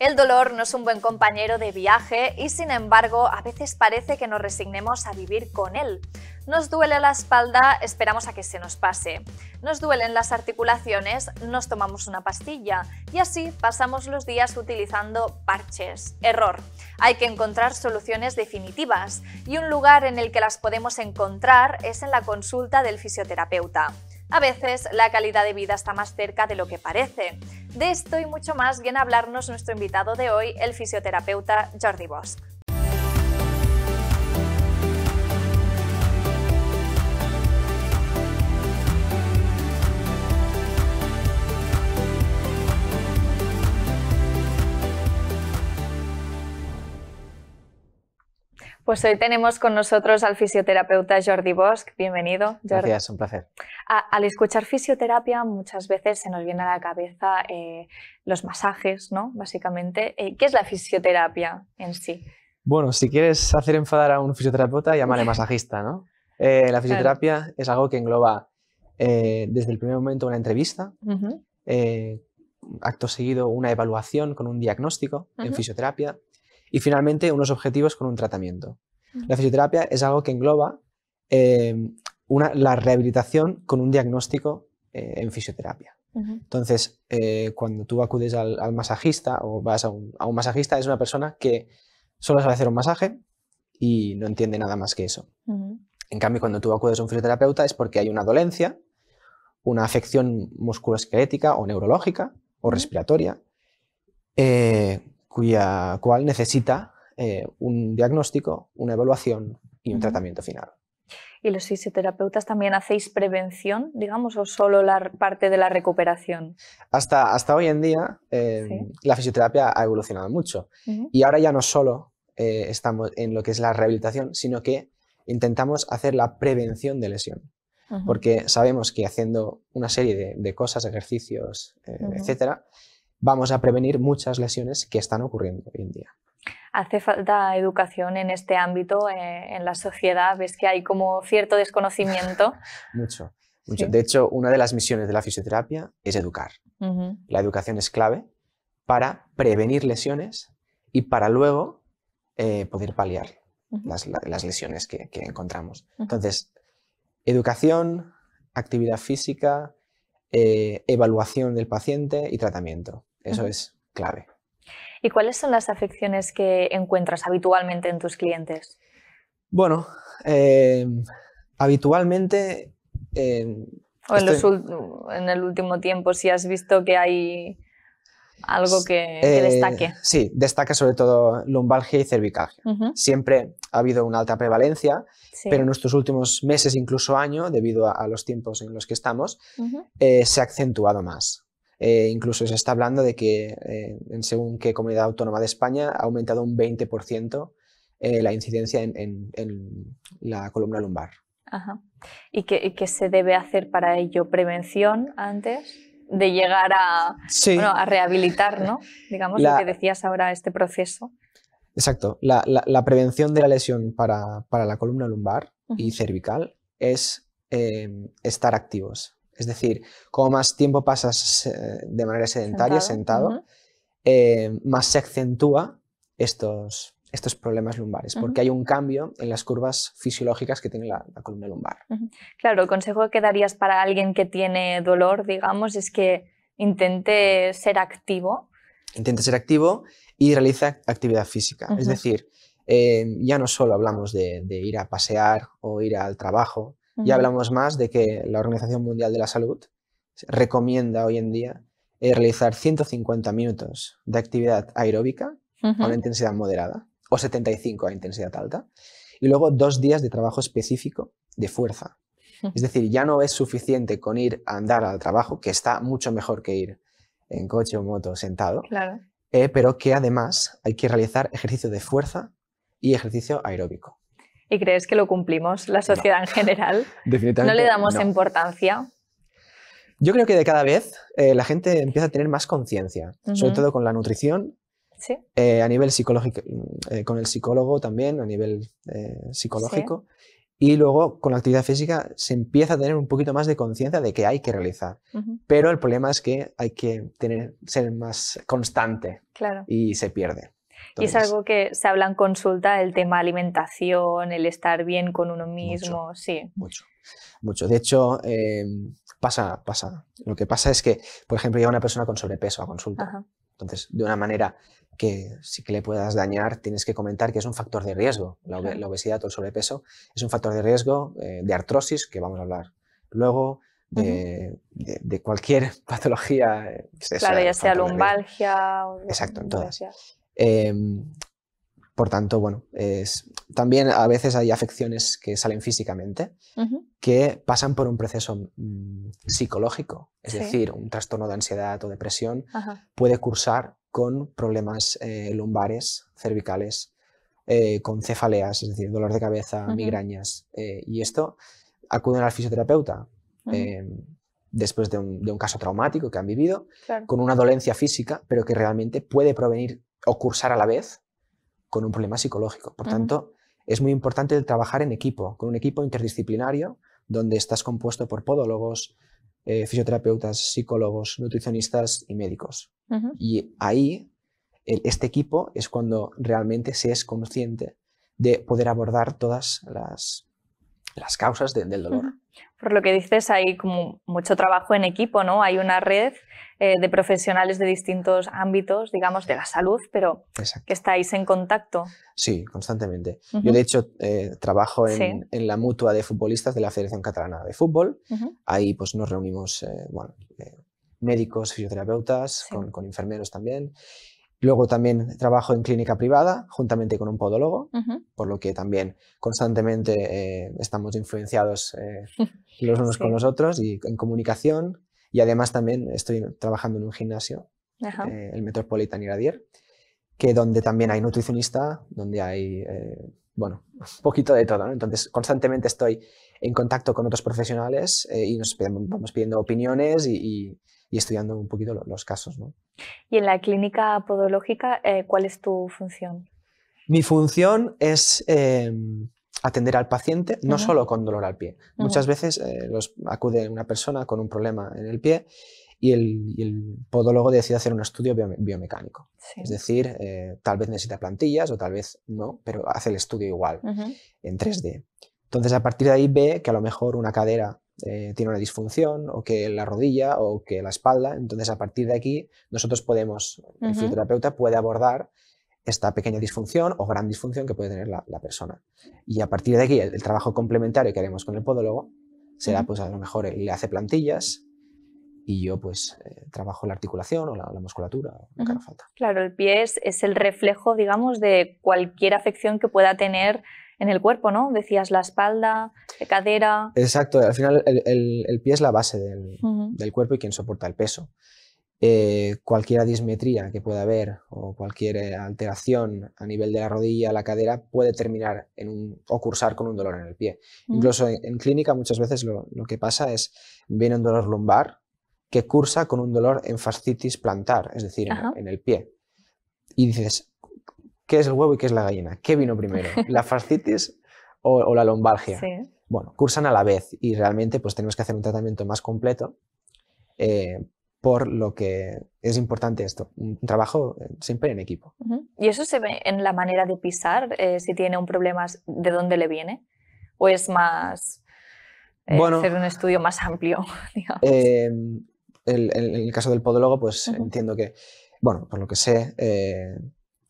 El dolor no es un buen compañero de viaje y sin embargo a veces parece que nos resignemos a vivir con él. Nos duele la espalda, esperamos a que se nos pase. Nos duelen las articulaciones, nos tomamos una pastilla y así pasamos los días utilizando parches. Error. Hay que encontrar soluciones definitivas y un lugar en el que las podemos encontrar es en la consulta del fisioterapeuta. A veces la calidad de vida está más cerca de lo que parece. De esto y mucho más viene a hablarnos nuestro invitado de hoy, el fisioterapeuta Jordi Bosch. Pues hoy tenemos con nosotros al fisioterapeuta Jordi Bosch. Bienvenido, Jordi. Gracias, un placer. al escuchar fisioterapia, muchas veces se nos viene a la cabeza eh, los masajes, ¿no? Básicamente, eh, ¿qué es la fisioterapia en sí? Bueno, si quieres hacer enfadar a un fisioterapeuta, llámale masajista, ¿no? Eh, la fisioterapia es algo que engloba desde el primer momento una entrevista, acto seguido una evaluación con un diagnóstico en fisioterapia, y finalmente unos objetivos con un tratamiento. La fisioterapia es algo que engloba eh, la rehabilitación con un diagnóstico eh, en fisioterapia. Entonces, eh, cuando tú acudes al, masajista o vas a un, masajista, es una persona que solo sabe hacer un masaje y no entiende nada más que eso. En cambio, cuando tú acudes a un fisioterapeuta es porque hay una dolencia, una afección musculoesquelética o neurológica o respiratoria, cuya cual necesita eh, un diagnóstico, una evaluación y un tratamiento final. ¿Y los fisioterapeutas también hacéis prevención, digamos, o solo la parte de la recuperación? Hasta, hasta hoy en día eh, la fisioterapia ha evolucionado mucho y ahora ya no solo eh, estamos en lo que es la rehabilitación, sino que intentamos hacer la prevención de lesión. Porque sabemos que haciendo una serie de, cosas, ejercicios, etc., etcétera, vamos a prevenir muchas lesiones que están ocurriendo hoy en día. Hace falta educación en este ámbito, eh, en la sociedad. Ves que hay como cierto desconocimiento. mucho, mucho. De hecho, una de las misiones de la fisioterapia es educar. La educación es clave para prevenir lesiones y para luego eh, poder paliar las, lesiones que, encontramos. Entonces, educación, actividad física, eh, evaluación del paciente y tratamiento. Eso es clave. ¿Y cuáles son las afecciones que encuentras habitualmente en tus clientes? Bueno, eh, habitualmente... Eh, o en, el último tiempo, si has visto que hay algo que, eh, destaque. Sí, destaca sobre todo lumbalgia y cervicalgia. Siempre ha habido una alta prevalencia, pero en nuestros últimos meses, incluso año, debido a, los tiempos en los que estamos, se ha acentuado más. Eh, incluso se está hablando de que eh, en según qué comunidad autónoma de España ha aumentado un 20% eh, la incidencia en, la columna lumbar. ¿Y, qué, se debe hacer para ello? ¿Prevención antes? de llegar a, rehabilitar, ¿no? Digamos lo que decías ahora, este proceso. Exacto. La, prevención de la lesión para, la columna lumbar y cervical es estar activos. Es decir, como más tiempo pasas eh, de manera sedentaria, sentado, eh, más se acentúa estos, estos problemas lumbares, porque hay un cambio en las curvas fisiológicas que tiene la, columna lumbar. Claro, el consejo que darías para alguien que tiene dolor, digamos, es que intente ser activo. Intente ser activo y realiza actividad física. Es decir, eh, ya no solo hablamos de ir a pasear o ir al trabajo, ya hablamos más de que la Organización Mundial de la Salud recomienda hoy en día eh, realizar 150 minutos de actividad aeróbica a una intensidad moderada o 75 a intensidad alta y luego dos días de trabajo específico de fuerza. Es decir, ya no es suficiente con ir a andar al trabajo, que está mucho mejor que ir en coche o moto sentado, eh, pero que además hay que realizar ejercicio de fuerza y ejercicio aeróbico. ¿Y crees que lo cumplimos, la sociedad en general? Definitivamente. No le damos importancia. Yo creo que de cada vez eh, la gente empieza a tener más conciencia, sobre todo con la nutrición, ¿Sí? Eh, a nivel psicológico, eh, con el psicólogo también, a nivel psicológico. Y luego con la actividad física se empieza a tener un poquito más de conciencia de que hay que realizar. Pero el problema es que hay que tener, ser más constante claro. y se pierde y es algo que se habla en consulta, el tema alimentación, el estar bien con uno mismo, sí. Mucho, mucho. De hecho, em, pasa, pasa. Lo que pasa es que, por ejemplo, llega una persona con sobrepeso a consulta. Entonces, de una manera que sí que le puedas dañar, tienes que comentar que es un factor de riesgo. La, obesidad o el sobrepeso es un factor de riesgo eh, de artrosis, que vamos a hablar luego, de, cualquier patología. Eh, claro, ya sea lumbalgia. O... Exacto, en todas. Em, por tanto, bueno, también a veces hay afecciones que salen físicamente que pasan por un proceso mm, psicológico, es decir, un trastorno de ansiedad o depresión puede cursar con problemas eh, lumbares, cervicales, eh, con cefaleas, es decir, dolor de cabeza, migrañas. Eh, y esto acuden al fisioterapeuta después de un, caso traumático que han vivido, con una dolencia física, pero que realmente puede provenir o cursar a la vez con un problema psicológico. Por tanto, es muy importante el trabajar en equipo, con un equipo interdisciplinario, donde estás compuesto por podólogos, eh, fisioterapeutas, psicólogos, nutricionistas y médicos. Y ahí, este equipo es cuando realmente se es consciente de poder abordar todas las las causas del dolor. Por lo que dices, hay como mucho trabajo en equipo, ¿no? Hay una red eh, de profesionales de distintos ámbitos, digamos, de la salud, pero que estáis en contacto. Sí, constantemente. Yo, de hecho, eh, trabajo en, en, la mutua de futbolistas de la Federación Catalana de Fútbol. Ahí pues nos reunimos, eh, bueno, médicos, fisioterapeutas, con, con enfermeros también. Luego también trabajo en clínica privada juntamente con un podólogo, por lo que también constantemente eh, estamos influenciados eh, los unos con los otros y en comunicación. Y además también estoy trabajando en un gimnasio, eh, el Metropolitan Iradier, que donde también hay nutricionista, donde hay bueno, un poquito de todo. ¿no? Entonces, constantemente estoy en contacto con otros profesionales eh, y nos vamos pidiendo opiniones y, estudiando un poquito los casos. Y en la clínica podológica, eh, ¿cuál es tu función? Mi función es eh, atender al paciente, no solo con dolor al pie. Muchas veces acude una persona con un problema en el pie y el, podólogo decide hacer un estudio biomecánico. Es decir, eh, tal vez necesita plantillas o tal vez no, pero hace el estudio igual en 3D. Entonces, a partir de ahí ve que a lo mejor una cadera eh, tiene una disfunción o que la rodilla o que la espalda. Entonces, a partir de aquí, nosotros podemos, el fisioterapeuta puede abordar esta pequeña disfunción o gran disfunción que puede tener la, persona. Y a partir de aquí, el, trabajo complementario que haremos con el podólogo será, pues a lo mejor eh, le hace plantillas, y yo pues eh, trabajo la articulación o la, musculatura, lo que falta. Claro, el pie es, es, el reflejo, digamos, de cualquier afección que pueda tener en el cuerpo, ¿no? Decías la espalda, cadera. Exacto, al final el, el, pie es la base del, del, cuerpo y quien soporta el peso. Eh, cualquier dismetría que pueda haber o cualquier eh, alteración a nivel de la rodilla, la cadera, puede terminar en un, o cursar con un dolor en el pie. Incluso en, clínica muchas veces lo, lo que pasa es viene un dolor lumbar, que cursa con un dolor en fascitis plantar, es decir, en, el pie. Y dices, ¿qué es el huevo y qué es la gallina? ¿Qué vino primero? ¿La fascitis o, la lombalgia? Bueno, cursan a la vez y realmente pues tenemos que hacer un tratamiento más completo eh, por lo que es importante esto, un trabajo eh, siempre en equipo. ¿Y eso se ve en la manera de pisar, eh, si tiene un problema, de dónde le viene? ¿O es más hacer un estudio más amplio? Em, el, el, caso del podólogo, pues entiendo que, bueno, por lo que sé, eh,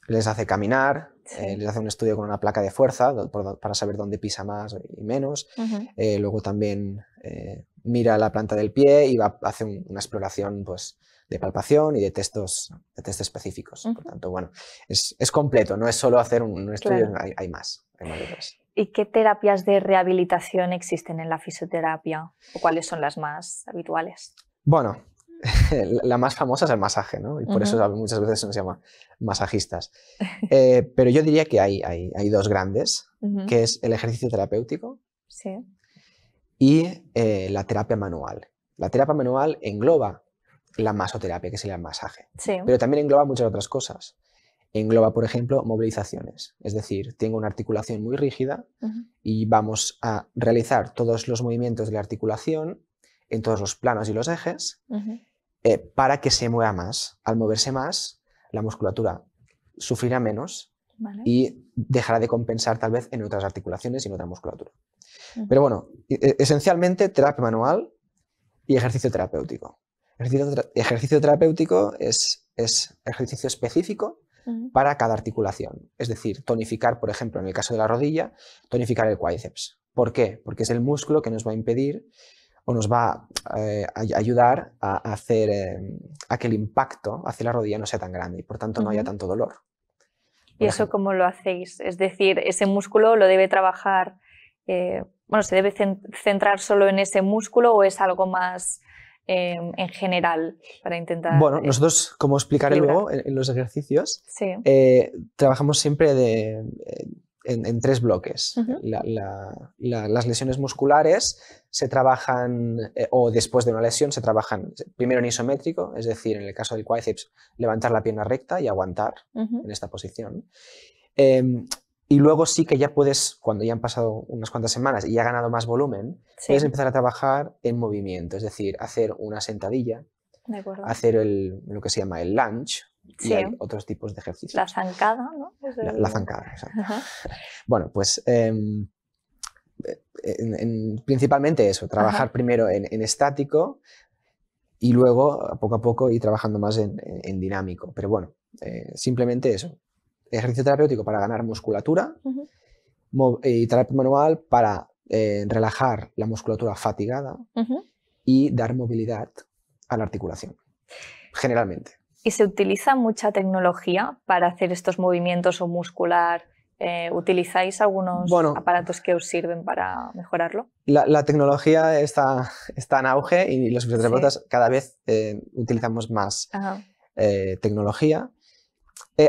les hace caminar, eh, les hace un estudio con una placa de fuerza para saber dónde pisa más y menos. Eh, luego también mira la planta del pie y va, hace una exploración, pues, de palpación y de textos, de específicos. Por tanto, bueno, es, completo, no es solo hacer un, estudio, hay, más, hay, más. ¿Y qué terapias de rehabilitación existen en la fisioterapia? ¿O cuáles son las más habituales? Bueno, la más famosa es el masaje, ¿no? Y por eso muchas veces se nos llama masajistas. Eh, pero yo diría que hay, dos grandes, que es el ejercicio terapéutico y eh, la terapia manual. La terapia manual engloba la masoterapia, que sería el masaje, pero también engloba muchas otras cosas. Engloba, por ejemplo, movilizaciones. Es decir, tengo una articulación muy rígida y vamos a realizar todos los movimientos de la articulación en todos los planos y los ejes eh, para que se mueva más. Al moverse más, la musculatura sufrirá menos y dejará de compensar tal vez en otras articulaciones y en otra musculatura. Pero bueno, e, e, esencialmente terapia manual y ejercicio terapéutico. Ejercicio, terapéutico es, es, ejercicio específico para cada articulación. Es decir, tonificar, por ejemplo, en el caso de la rodilla, tonificar el cuádriceps. ¿Por qué? Porque es el músculo que nos va a impedir o nos va eh, a ayudar a, hacer eh, a que el impacto hacia la rodilla no sea tan grande y por tanto no haya tanto dolor. ¿Y eso cómo lo hacéis? Es decir, ese músculo lo debe trabajar, eh, bueno, ¿se debe centrar solo en ese músculo o es algo más em, en general para intentar... Bueno, nosotros, como explicaré luego en, los ejercicios, trabajamos siempre de en, tres bloques. las lesiones musculares se trabajan, eh, o después de una lesión, se trabajan primero en isométrico, es decir, en el caso del cuádriceps, levantar la pierna recta y aguantar en esta posición. Em, y luego sí que ya puedes, cuando ya han pasado unas cuantas semanas y ha ganado más volumen, puedes empezar a trabajar en movimiento, es decir, hacer una sentadilla, hacer lo que se llama el lunge, otros tipos de ejercicios. La zancada, ¿no? La, zancada, Bueno, pues em, principalmente eso, trabajar primero en estático, y luego poco a poco ir trabajando más en, dinámico. Pero bueno, eh, simplemente eso. Ejercicio terapéutico para ganar musculatura y terapia manual para eh, relajar la musculatura fatigada y dar movilidad a la articulación, generalmente. ¿Y se utiliza mucha tecnología para hacer estos movimientos o muscular? Eh, ¿Utilizáis algunos aparatos que os sirven para mejorarlo? La, tecnología está, en auge y los fisioterapeutas cada vez eh, utilizamos más eh, tecnología.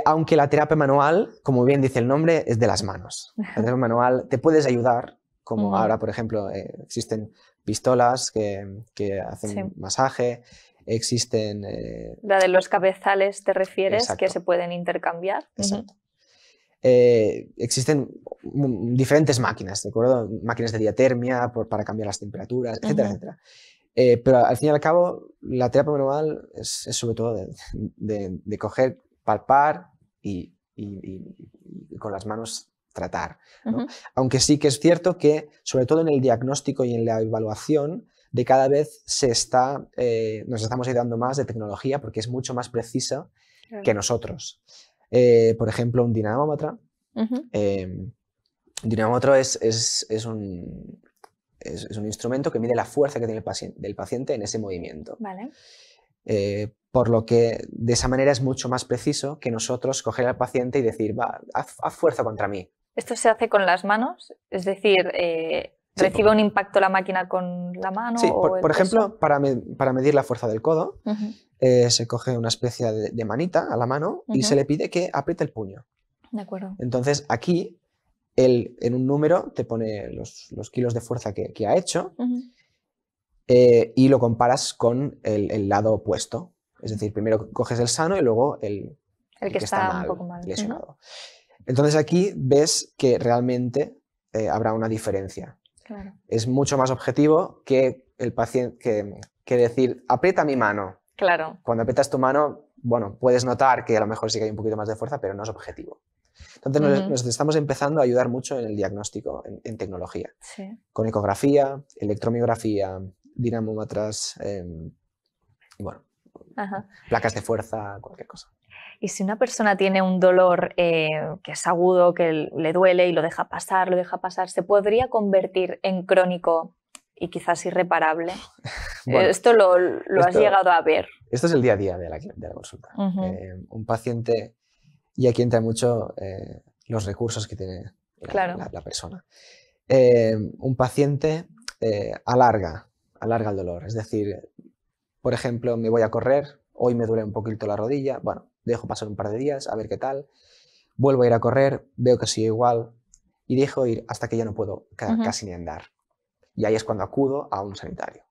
aunque la terapia manual, como bien dice el nombre, es de las manos. La terapia manual te puedes ayudar, como ahora, por ejemplo, existen pistolas que, hacen masaje, existen... Eh, la de los cabezales te refieres, que se pueden intercambiar. Exacto. Eh, existen diferentes máquinas, ¿de acuerdo? Máquinas de diatermia para cambiar las temperaturas, etcétera, etcétera. Eh, pero al fin y al cabo, la terapia manual es, sobre todo de, coger, palpar y, con las manos tratar. Aunque sí que es cierto que, sobre todo en el diagnóstico y en la evaluación, de cada vez se está, eh, nos estamos ayudando más de tecnología porque es mucho más precisa que nosotros. Eh, por ejemplo, un dinamómetro. Em, un dinamómetro es, un, es, un, instrumento que mide la fuerza que tiene el paciente, del paciente en ese movimiento. Eh, por lo que de esa manera es mucho más preciso que nosotros coger al paciente y decir, va, haz, fuerza contra mí. Esto se hace con las manos, es decir, ¿Recibe un impacto la máquina con la mano? Sí, por, ejemplo, para, medir la fuerza del codo, eh, se coge una especie de, manita a la mano y se le pide que apriete el puño. De acuerdo. Entonces, aquí, en un número, te pone los, kilos de fuerza que, ha hecho eh, y lo comparas con el, lado opuesto. Es decir, primero coges el sano y luego el, que, está, un poco mal. lesionado. Entonces, aquí ves que realmente eh, habrá una diferencia. Es mucho más objetivo que el paciente que, decir, aprieta mi mano. Claro. Cuando aprietas tu mano, bueno, puedes notar que a lo mejor sí que hay un poquito más de fuerza, pero no es objetivo. Entonces nos, estamos empezando a ayudar mucho en el diagnóstico en, tecnología. Con ecografía, electromiografía, dinamómetras, em, bueno, placas de fuerza, cualquier cosa. Y si una persona tiene un dolor eh, que es agudo, que le duele y lo deja pasar, lo deja pasar, ¿se podría convertir en crónico y quizás irreparable? Eh, esto lo, has llegado a ver. Esto es el día a día de la, consulta. Eh, un paciente, y aquí entra mucho los recursos que tiene la, persona. un paciente alarga, alarga el dolor, es decir, por ejemplo, me voy a correr, hoy me duele un poquito la rodilla, bueno, dejo pasar un par de días, a ver qué tal, vuelvo a ir a correr, veo que sigue igual y dejo ir hasta que ya no puedo casi ni andar. Y ahí es cuando acudo a un sanitario.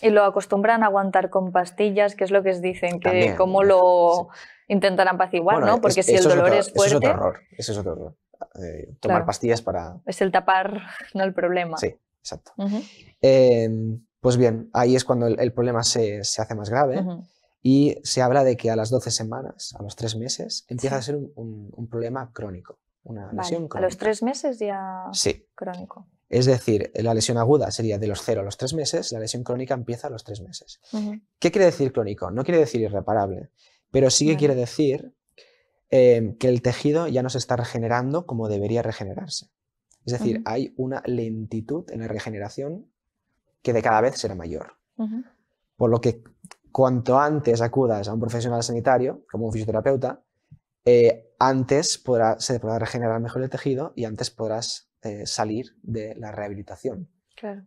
Y lo acostumbran a aguantar con pastillas, que es lo que dicen, que cómo lo intentarán intentan apaciguar, ¿no? Porque si el dolor es, fuerte... Eso es otro error, eso eh, es otro error. tomar pastillas para... Es el tapar, no el problema. Sí, exacto. Em, pues bien, ahí es cuando el, problema se, hace más grave. Uh y se habla de que a las 12 semanas, a los 3 meses, empieza a ser un, problema crónico, una lesión crónica. A los 3 meses ya sí. crónico. Es decir, la lesión aguda sería de los 0 a los 3 meses, la lesión crónica empieza a los 3 meses. ¿Qué quiere decir crónico? No quiere decir irreparable, pero sí que quiere decir eh, que el tejido ya no se está regenerando como debería regenerarse. Es decir, hay una lentitud en la regeneración que de cada vez será mayor. Por lo que cuanto antes acudas a un profesional sanitario, como un fisioterapeuta, eh, antes podrá, se podrá regenerar mejor el tejido y antes podrás eh, salir de la rehabilitación. Claro.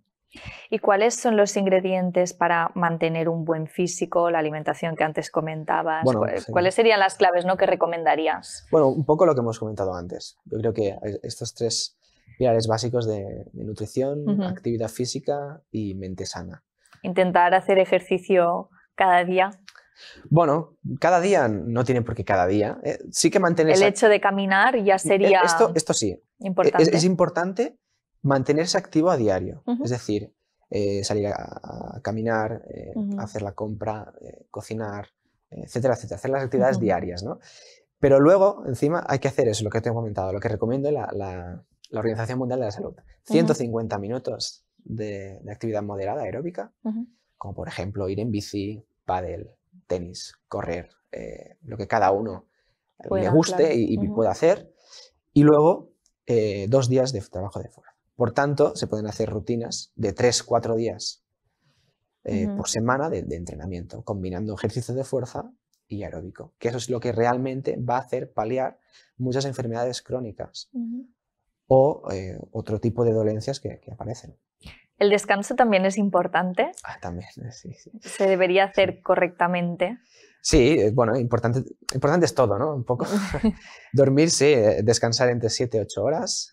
¿Y cuáles son los ingredientes para mantener un buen físico, la alimentación que antes comentabas? ¿Cuáles serían las claves ¿no? que recomendarías? Bueno, un poco lo que hemos comentado antes. Yo creo que estos tres pilares básicos de, nutrición, actividad física y mente sana. Intentar hacer ejercicio cada día? Bueno, cada día no tiene por qué cada día. Eh, sí que mantener. El hecho de caminar ya sería. E-, esto, esto sí. Es, importante mantenerse activo a diario. Es decir, eh, salir a, caminar, eh, hacer la compra, cocinar, etcétera, etcétera. Hacer las actividades diarias, ¿no? Pero luego, encima, hay que hacer eso, lo que te he comentado, lo que recomiendo la, Organización Mundial de la Salud. 150 minutos de actividad moderada aeróbica como por ejemplo ir en bici, pádel, tenis, correr, eh, lo que cada uno le eh, guste y, pueda hacer. Y luego eh, dos días de trabajo de fuerza. Por tanto, se pueden hacer rutinas de tres, cuatro días por semana de, entrenamiento, combinando ejercicios de fuerza y aeróbico, que eso es lo que realmente va a hacer paliar muchas enfermedades crónicas o otro tipo de dolencias que aparecen. El descanso también es importante. Ah, también, sí, sí. Se debería hacer correctamente. Sí, eh, bueno, importante, importante es todo, ¿no? Un poco. Dormir, sí, eh, descansar entre 7 eh, y 8 horas.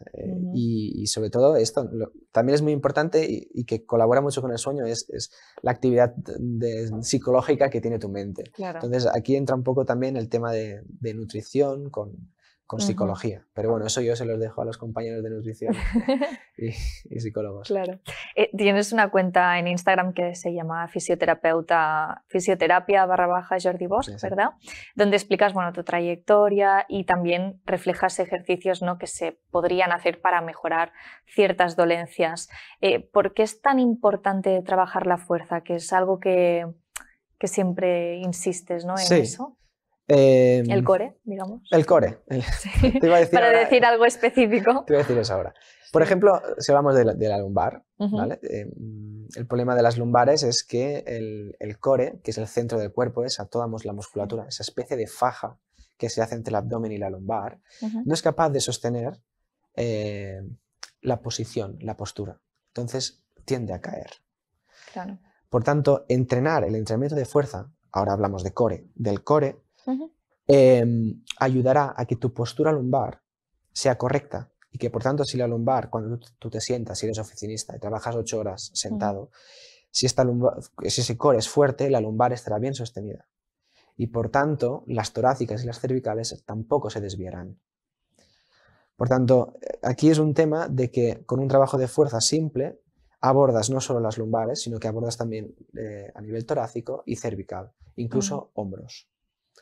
y, sobre todo, esto también es muy importante y, que colabora mucho con el sueño, es, la actividad de, psicológica que tiene tu mente. Claro. Entonces, aquí entra un poco también el tema de, de nutrición con, con psicología. Pero bueno, eso yo se los dejo a los compañeros de nutrición y, psicólogos. Claro. Eh, tienes una cuenta en Instagram que se llama fisioterapeuta, fisioterapia barra baja Jordi Bosch, ¿verdad? Donde explicas, bueno, tu trayectoria y también reflejas ejercicios ¿no? que se podrían hacer para mejorar ciertas dolencias. Eh, ¿Por qué es tan importante trabajar la fuerza? Que es algo que, siempre insistes, ¿no? En sí. eso. Em, el core, digamos. El core. Para decir algo específico. Te voy a decir eso ahora. Por ejemplo, si hablamos de la, lumbar, em, el problema de las lumbares es que el, core, que es el centro del cuerpo, esa toda la musculatura, esa especie de faja que se hace entre el abdomen y la lumbar, no es capaz de sostener eh, la posición, la postura. Entonces tiende a caer. Por tanto, entrenar el entrenamiento de fuerza, ahora hablamos de core, del core, Em, ayudará a que tu postura lumbar sea correcta y que por tanto si la lumbar, cuando tú, te sientas, si eres oficinista y trabajas ocho horas sentado, si, ese core es fuerte, la lumbar estará bien sostenida. Y por tanto, las torácicas y las cervicales tampoco se desviarán. Por tanto, aquí es un tema de que con un trabajo de fuerza simple abordas no solo las lumbares, sino que abordas también eh, a nivel torácico y cervical, incluso hombros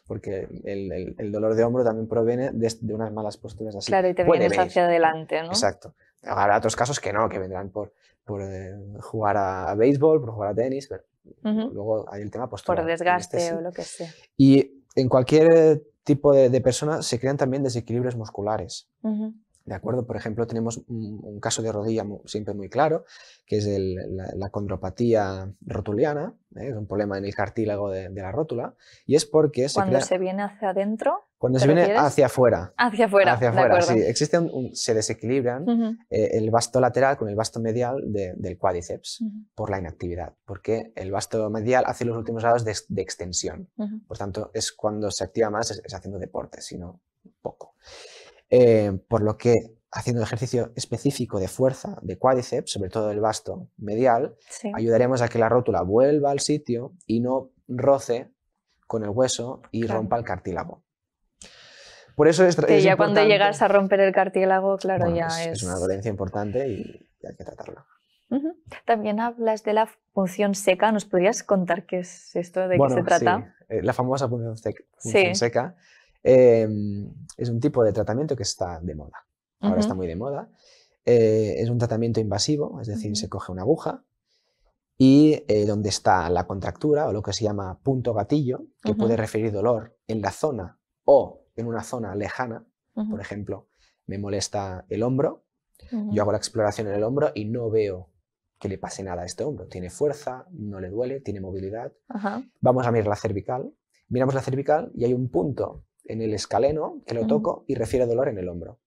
porque el, dolor de hombro también proviene de, unas malas posturas así. Claro, y te vienes hacia adelante, ¿no? Exacto. Habrá otros casos que no, que vendrán por, por eh, jugar a, béisbol, por jugar a tenis, pero luego hay el tema postura. Por este desgaste o lo que sea. Y en cualquier tipo de, persona se crean también desequilibrios musculares. ¿De acuerdo? Por ejemplo, tenemos un caso de rodilla siempre muy claro, que es la, condropatía rotuliana, ¿eh? es un problema en el cartílago de, la rótula, y es porque Cuando se viene hacia adentro. Cuando se viene hacia afuera. Hacia afuera. Hacia afuera, se desequilibran eh, el vasto lateral con el vasto medial del cuádriceps por la inactividad, porque el vasto medial hace los últimos grados de, extensión. Por tanto, es cuando se activa más, es, es haciendo deporte, sino poco. Eh, por lo que haciendo un ejercicio específico de fuerza de cuádriceps, sobre todo el vasto medial, ayudaremos a que la rótula vuelva al sitio y no roce con el hueso y rompa el cartílago. Por eso es, que ya cuando llegas a romper el cartílago, claro, ya es, es... una dolencia importante y hay que tratarla. También hablas de la función seca. ¿Nos podrías contar qué es esto, de qué se trata? Eh, la famosa función seca Em, es un tipo de tratamiento que está de moda. Ahora está muy de moda. Eh, es un tratamiento invasivo, es decir, se coge una aguja y eh, donde está la contractura o lo que se llama punto gatillo, que puede referir dolor en la zona o en una zona lejana. Por ejemplo, me molesta el hombro, yo hago la exploración en el hombro y no veo que le pase nada a este hombro. Tiene fuerza, no le duele, tiene movilidad. Vamos a mirar la cervical. Miramos la cervical y hay un punto en el escaleno, que lo toco y refiere dolor en el hombro.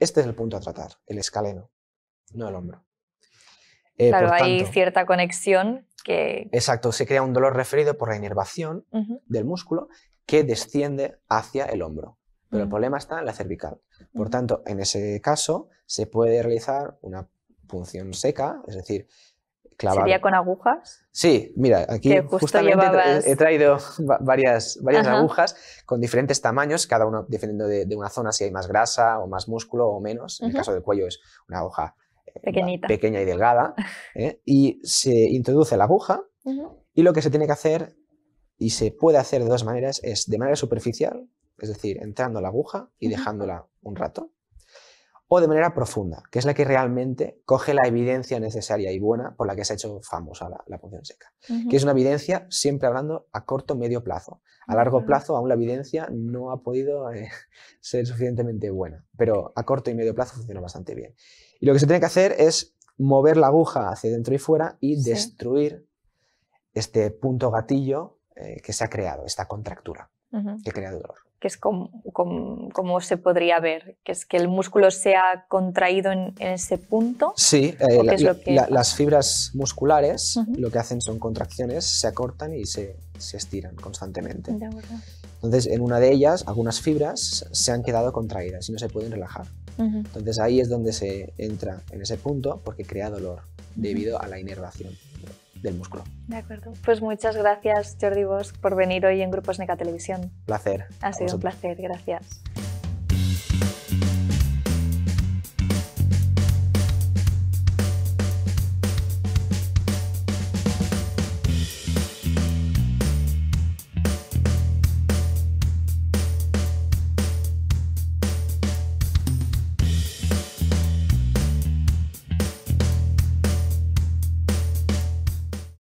Este es el punto a tratar, el escaleno, no el hombro. Eh, claro, hay cierta conexión que... Exacto, se crea un dolor referido por la inervación del músculo que desciende hacia el hombro. Pero el mm. problema está en la cervical. Por tanto, en ese caso se puede realizar una punción seca, es decir, ¿Sería con agujas? Sí, mira, aquí justamente he traído varias, varias agujas con diferentes tamaños, cada uno dependiendo de, una zona, si hay más grasa o más músculo o menos. En el caso del cuello es una aguja eh, pequeña y delgada. Eh, y se introduce la aguja y lo que se tiene que hacer, y se puede hacer de dos maneras, es de manera superficial, es decir, entrando la aguja y dejándola un rato o de manera profunda, que es la que realmente coge la evidencia necesaria y buena por la que se ha hecho famosa la, poción seca, que es una evidencia siempre hablando a corto medio plazo. A largo plazo aún la evidencia no ha podido eh, ser suficientemente buena, pero a corto y medio plazo funciona bastante bien. Y lo que se tiene que hacer es mover la aguja hacia dentro y fuera y destruir este punto gatillo eh, que se ha creado, esta contractura que crea dolor que es como, se podría ver, que es que el músculo se ha contraído en, ese punto. Sí, eh, las fibras musculares lo que hacen son contracciones, se acortan y se, estiran constantemente. Entonces, en una de ellas, algunas fibras se han quedado contraídas y no se pueden relajar. Entonces, ahí es donde se entra en ese punto porque crea dolor debido a la inervación del músculo. De acuerdo. Pues muchas gracias, Jordi Bosch, por venir hoy en Grupos Neca Televisión. Placer. Ha sido un placer, gracias.